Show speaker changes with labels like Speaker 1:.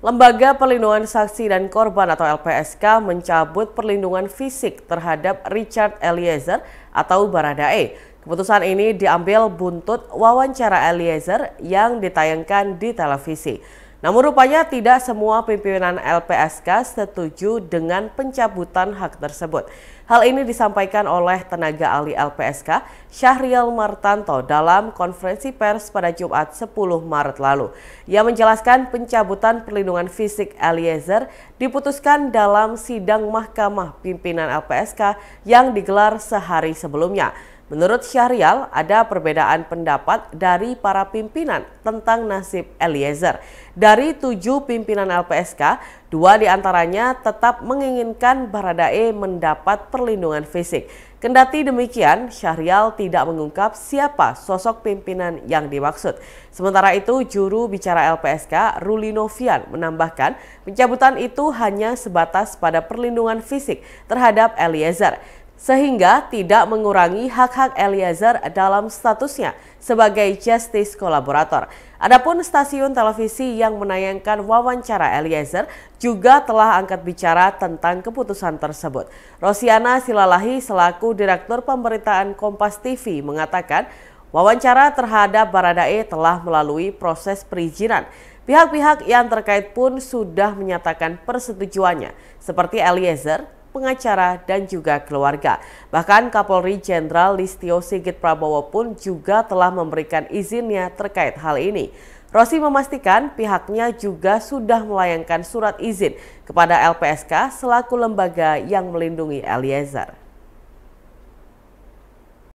Speaker 1: Lembaga Perlindungan Saksi dan Korban atau LPSK mencabut perlindungan fisik terhadap Richard Eliezer atau Baradae. Keputusan ini diambil buntut wawancara Eliezer yang ditayangkan di televisi. Namun rupanya tidak semua pimpinan LPSK setuju dengan pencabutan hak tersebut. Hal ini disampaikan oleh tenaga ahli LPSK Syahril Martanto dalam konferensi pers pada Jumat 10 Maret lalu. Ia menjelaskan pencabutan perlindungan fisik Eliezer diputuskan dalam sidang Mahkamah Pimpinan LPSK yang digelar sehari sebelumnya. Menurut Syahrial, ada perbedaan pendapat dari para pimpinan tentang nasib Eliezer. Dari tujuh pimpinan LPSK, dua diantaranya tetap menginginkan Baradae mendapat perlindungan fisik. Kendati demikian, Syahrial tidak mengungkap siapa sosok pimpinan yang dimaksud. Sementara itu, juru bicara LPSK, Ruli Novian, menambahkan pencabutan itu hanya sebatas pada perlindungan fisik terhadap Eliezer sehingga tidak mengurangi hak-hak Eliezer dalam statusnya sebagai justice kolaborator. Adapun stasiun televisi yang menayangkan wawancara Eliezer juga telah angkat bicara tentang keputusan tersebut. Rosiana Silalahi selaku Direktur Pemberitaan Kompas TV mengatakan wawancara terhadap Baradae telah melalui proses perizinan. Pihak-pihak yang terkait pun sudah menyatakan persetujuannya, seperti Eliezer, pengacara, dan juga keluarga. Bahkan Kapolri Jenderal Listio Sigit Prabowo pun juga telah memberikan izinnya terkait hal ini. Rosi memastikan pihaknya juga sudah melayangkan surat izin kepada LPSK selaku lembaga yang melindungi Eliezer.